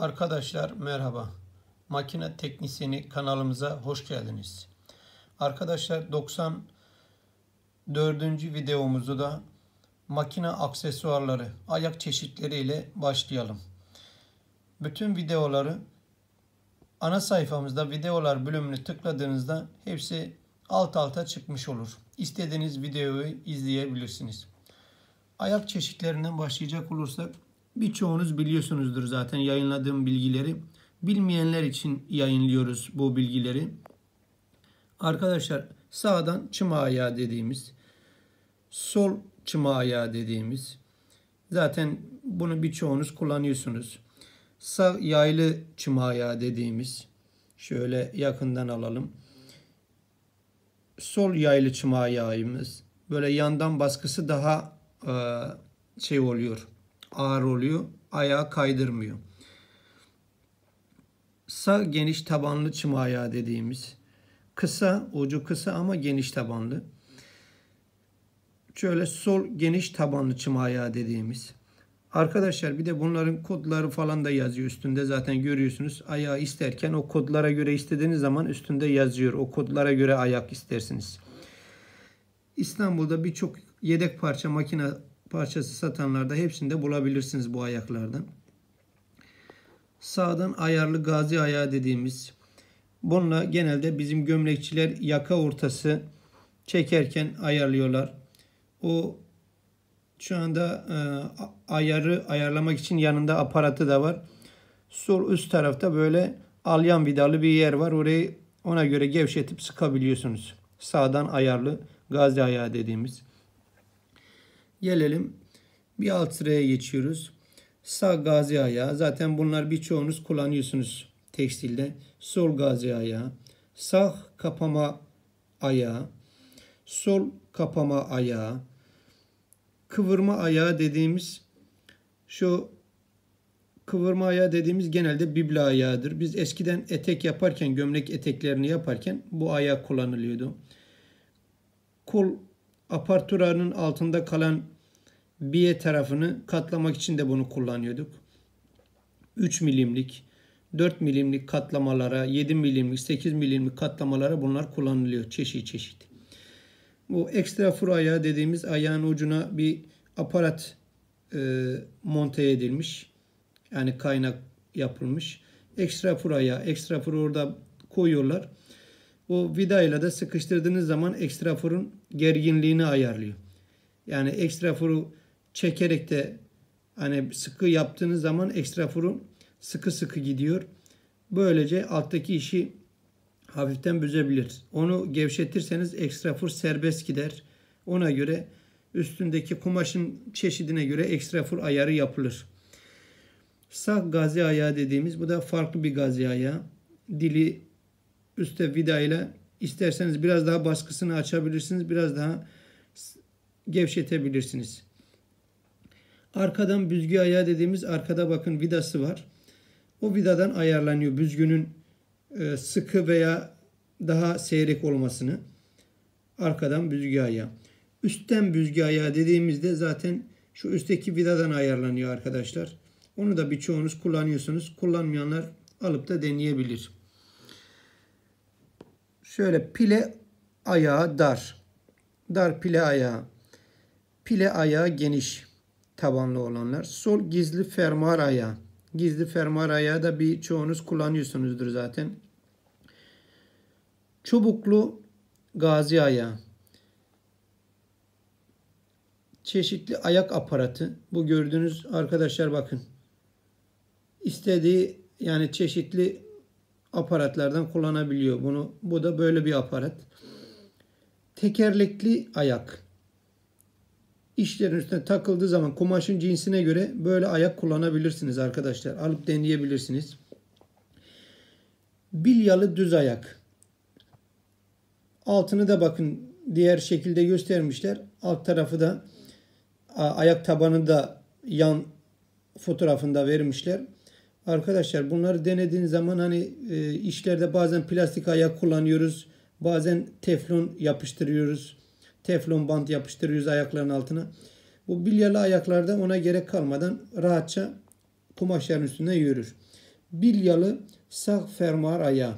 Arkadaşlar merhaba. Makine Teknisyeni kanalımıza hoş geldiniz. Arkadaşlar 94. videomuzu da makine aksesuarları, ayak çeşitleri ile başlayalım. Bütün videoları ana sayfamızda videolar bölümünü tıkladığınızda hepsi alt alta çıkmış olur. İstediğiniz videoyu izleyebilirsiniz. Ayak çeşitlerinden başlayacak olursak Birçoğunuz biliyorsunuzdur zaten yayınladığım bilgileri. Bilmeyenler için yayınlıyoruz bu bilgileri. Arkadaşlar sağdan çım ayağı dediğimiz, sol çım ayağı dediğimiz zaten bunu birçoğunuz kullanıyorsunuz. Sağ yaylı çım ayağı dediğimiz şöyle yakından alalım. Sol yaylı çım ayağımız böyle yandan baskısı daha şey oluyor ağır oluyor. Ayağı kaydırmıyor. Kısa geniş tabanlı çim ayağı dediğimiz. Kısa, ucu kısa ama geniş tabanlı. Şöyle sol geniş tabanlı çim ayağı dediğimiz. Arkadaşlar bir de bunların kodları falan da yazıyor üstünde zaten görüyorsunuz. Ayağı isterken o kodlara göre istediğiniz zaman üstünde yazıyor. O kodlara göre ayak istersiniz. İstanbul'da birçok yedek parça makine parçası satanlarda hepsinde bulabilirsiniz bu ayaklardan. Sağdan ayarlı gazi ayağı dediğimiz bununla genelde bizim gömlekçiler yaka ortası çekerken ayarlıyorlar. O şu anda e, ayarı ayarlamak için yanında aparatı da var. Sol üst tarafta böyle alyan vidalı bir yer var. Orayı ona göre gevşetip sıkabiliyorsunuz. Sağdan ayarlı gazi ayağı dediğimiz. Gelelim bir alt sıraya geçiyoruz. Sağ gazi ayağı. Zaten bunlar birçoğunuz kullanıyorsunuz tekstilde. Sol gazi ayağı. Sağ kapama ayağı. Sol kapama ayağı. Kıvırma ayağı dediğimiz şu kıvırma ayağı dediğimiz genelde bibla ayağıdır. Biz eskiden etek yaparken, gömlek eteklerini yaparken bu ayak kullanılıyordu. kul aparturanın altında kalan biye tarafını katlamak için de bunu kullanıyorduk. 3 milimlik, 4 milimlik katlamalara, 7 milimlik, 8 milimlik katlamalara bunlar kullanılıyor çeşit çeşit. Bu ekstra fur ayağı dediğimiz ayağın ucuna bir aparat e, monte edilmiş. Yani kaynak yapılmış. Ekstra fur ayağı, ekstra furu orada koyuyorlar. O vidayla da sıkıştırdığınız zaman ekstra furun gerginliğini ayarlıyor. Yani ekstra furu çekerek de hani sıkı yaptığınız zaman ekstra furun sıkı sıkı gidiyor. Böylece alttaki işi hafiften büzebilir. Onu gevşetirseniz ekstra fur serbest gider. Ona göre üstündeki kumaşın çeşidine göre ekstra fur ayarı yapılır. Sak gazi ayağı dediğimiz bu da farklı bir gazi ayağı. Dili üstte vida ile isterseniz biraz daha baskısını açabilirsiniz. Biraz daha gevşetebilirsiniz. Arkadan büzgü ayağı dediğimiz arkada bakın vidası var. O vidadan ayarlanıyor büzgünün e, sıkı veya daha seyrek olmasını. Arkadan büzgü ayağı. Üstten büzgü ayağı dediğimizde zaten şu üstteki vidadan ayarlanıyor arkadaşlar. Onu da birçoğunuz kullanıyorsunuz. Kullanmayanlar alıp da deneyebilir. Şöyle pile ayağı dar. Dar pile ayağı. Pile ayağı geniş tabanlı olanlar. Sol gizli fermuar ayağı. Gizli fermuar ayağı da bir çoğunuz kullanıyorsunuzdur zaten. Çubuklu gazi ayağı. Çeşitli ayak aparatı. Bu gördüğünüz arkadaşlar bakın. İstediği yani çeşitli aparatlardan kullanabiliyor bunu. Bu da böyle bir aparat. Tekerlekli ayak. İşlerin üstüne takıldığı zaman kumaşın cinsine göre böyle ayak kullanabilirsiniz arkadaşlar. Alıp deneyebilirsiniz. Bilyalı düz ayak. Altını da bakın diğer şekilde göstermişler. Alt tarafı da ayak tabanı da yan fotoğrafında vermişler. Arkadaşlar bunları denediğiniz zaman hani e, işlerde bazen plastik ayak kullanıyoruz. Bazen teflon yapıştırıyoruz. Teflon bant yüz ayakların altına. Bu bilyalı ayaklarda ona gerek kalmadan rahatça kumaşların üstünde yürür. Bilyalı sağ fermuar ayağı.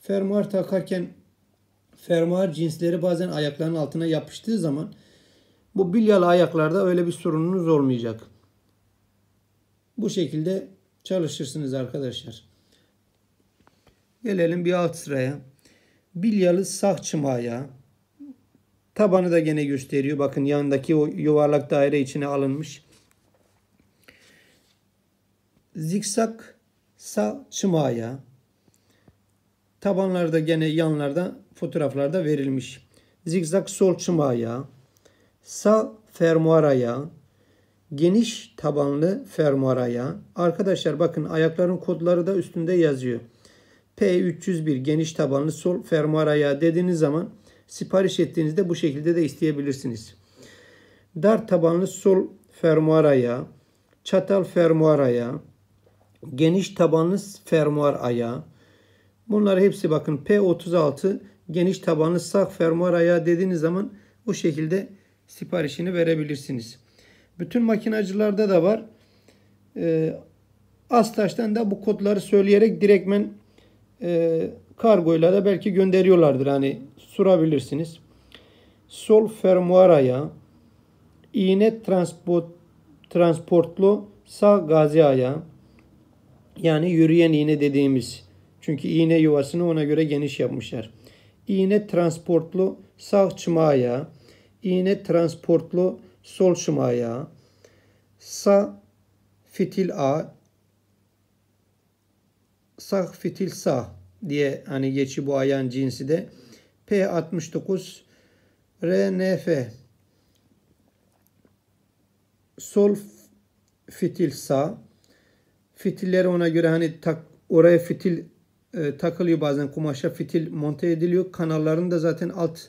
Fermuar takarken fermuar cinsleri bazen ayakların altına yapıştığı zaman bu bilyalı ayaklarda öyle bir sorununuz olmayacak. Bu şekilde çalışırsınız arkadaşlar. Gelelim bir alt sıraya. Bilyalı sağ çım ayağı. Tabanı da gene gösteriyor. Bakın yanındaki o yuvarlak daire içine alınmış. Zikzak sağ çımaya. Tabanlarda gene yanlarda fotoğraflarda verilmiş. Zikzak sol çımaya. Sağ fermuaraya. Geniş tabanlı fermuaraya. Arkadaşlar bakın ayakların kodları da üstünde yazıyor. P301 geniş tabanlı sol fermuaraya dediğiniz zaman Sipariş ettiğinizde bu şekilde de isteyebilirsiniz. Dar tabanlı sol fermuar ayağı, çatal fermuar ayağı, geniş tabanlı fermuar ayağı. Bunlar hepsi bakın P36 geniş tabanlı sağ fermuar ayağı dediğiniz zaman bu şekilde siparişini verebilirsiniz. Bütün makinacılarda da var. Ee, Astaş'tan da bu kodları söyleyerek direktmen e, kargoyla da belki gönderiyorlardır. Hani sorabilirsiniz. Sol fermuaraya iğne transport, transportlu sağ gazi ayağı yani yürüyen iğne dediğimiz çünkü iğne yuvasını ona göre geniş yapmışlar. İğne transportlu sağ çıma iğne transportlu sol çıma ayağı, sağ fitil A, sağ fitil sağ diye hani geçi bu ayan cinsi de P69 RNF sol fitil sağ fitilleri ona göre hani tak, oraya fitil e, takılıyor bazen kumaşa fitil monte ediliyor. Kanalların da zaten alt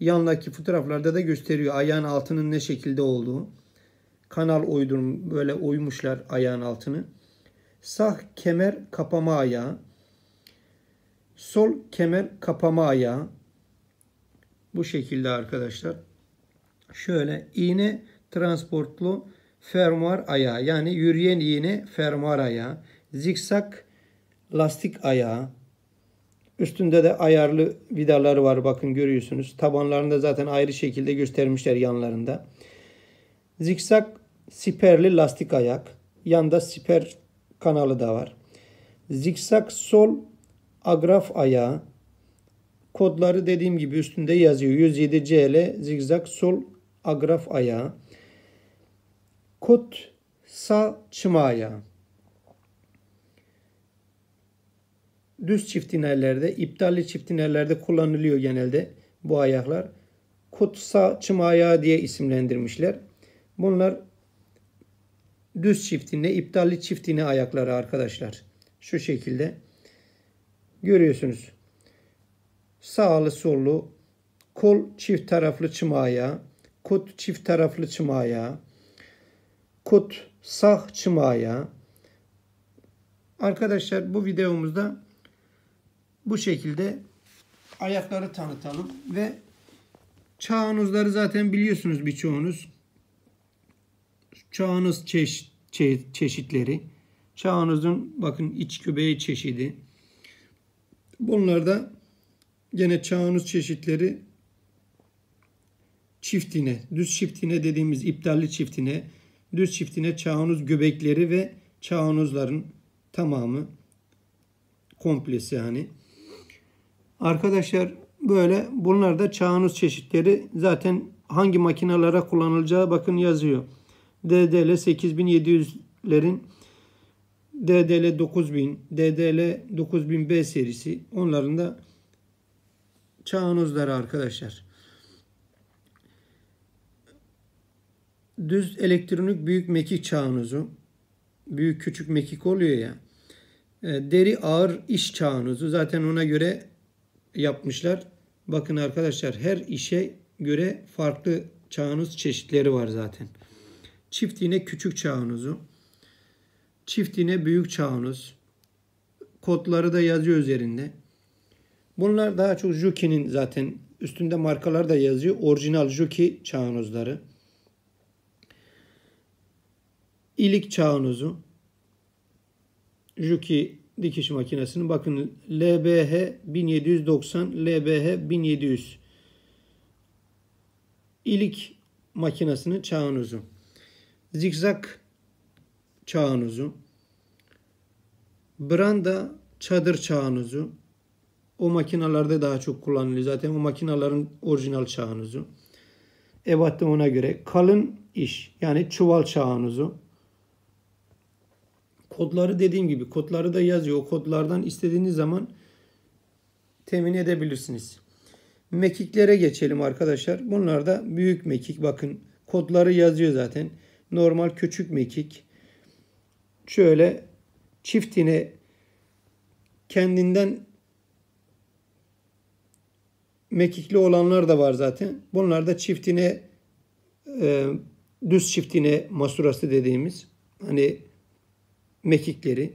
yanlaki fotoğraflarda da gösteriyor ayağın altının ne şekilde olduğu. Kanal uydurum böyle uymuşlar ayağın altını. Sağ kemer kapama ayağı. Sol kemer kapama ayağı bu şekilde arkadaşlar. Şöyle iğne transportlu fermuar ayağı yani yürüyen iğne fermuar ayağı. Zikzak lastik ayağı. Üstünde de ayarlı vidaları var bakın görüyorsunuz. Tabanlarında zaten ayrı şekilde göstermişler yanlarında. Zikzak siperli lastik ayak. Yanda siper kanalı da var. Zikzak sol agraf ayağı. Kodları dediğim gibi üstünde yazıyor. 107 CL zigzag sol agraf ayağı. Kod sağ çıma ayağı. Düz çift inerlerde, iptalli çift inerlerde kullanılıyor genelde bu ayaklar. Kod sağ çıma ayağı diye isimlendirmişler. Bunlar düz çiftine, iptalli çiftine ayakları arkadaşlar. Şu şekilde görüyorsunuz. Sağlı sollu kol çift taraflı çımaya, kot çift taraflı çımaya, kot sağ çımaya. Arkadaşlar bu videomuzda bu şekilde ayakları tanıtalım ve çağınızları zaten biliyorsunuz birçoğunuz. Çağınız çeşit çeşitleri. Çağınızın bakın iç göbeği çeşidi. Bunlarda gene çağınız çeşitleri çiftine, düz çiftine dediğimiz iptalli çiftine, düz çiftine çağınız göbekleri ve çağınızların tamamı komplesi hani Arkadaşlar böyle bunlar da çağınız çeşitleri zaten hangi makinalara kullanılacağı bakın yazıyor. DDL 8700'lerin DDL 9000, DDL 9000B serisi onların da çağınızları arkadaşlar. Düz elektronik büyük mekik çağınızı, büyük küçük mekik oluyor ya. E, deri ağır iş çağınızı zaten ona göre yapmışlar. Bakın arkadaşlar her işe göre farklı çağınız çeşitleri var zaten. Çift yine küçük çağınızı. Çiftine büyük çağınız. Kodları da yazıyor üzerinde. Bunlar daha çok Juki'nin zaten üstünde markalar da yazıyor. Orijinal Juki çağınızları. İlik çağınızı. Juki dikiş makinesini bakın LBH 1790 LBH 1700 ilik makinesinin çağın Zikzak çağınızı, branda çadır çağınızı, o makinalarda daha çok kullanılıyor zaten o makinaların orijinal çağınızı. Ebat ona göre kalın iş yani çuval çağınızı. Kodları dediğim gibi kodları da yazıyor. O kodlardan istediğiniz zaman temin edebilirsiniz. Mekiklere geçelim arkadaşlar. Bunlar da büyük mekik. Bakın kodları yazıyor zaten. Normal küçük mekik şöyle çiftini kendinden mekikli olanlar da var zaten. Bunlar da çiftine e, düz çiftine masurası dediğimiz hani mekikleri.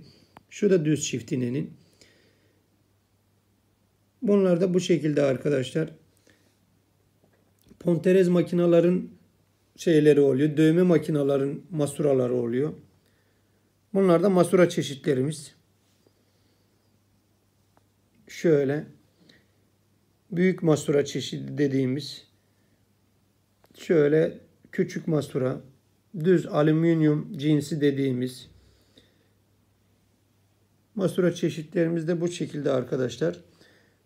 Şu da düz çiftinenin. Bunlar da bu şekilde arkadaşlar. Ponterez makinaların şeyleri oluyor. Dövme makinaların masuraları oluyor. Bunlar da masura çeşitlerimiz. Şöyle büyük masura çeşidi dediğimiz şöyle küçük masura düz alüminyum cinsi dediğimiz masura çeşitlerimiz de bu şekilde arkadaşlar.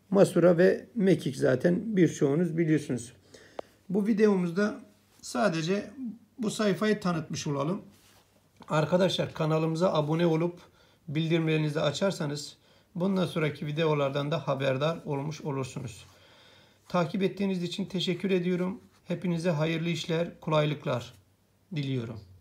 Masura ve mekik zaten birçoğunuz biliyorsunuz. Bu videomuzda sadece bu sayfayı tanıtmış olalım. Arkadaşlar kanalımıza abone olup bildirimlerinizi açarsanız bundan sonraki videolardan da haberdar olmuş olursunuz. Takip ettiğiniz için teşekkür ediyorum. Hepinize hayırlı işler, kolaylıklar diliyorum.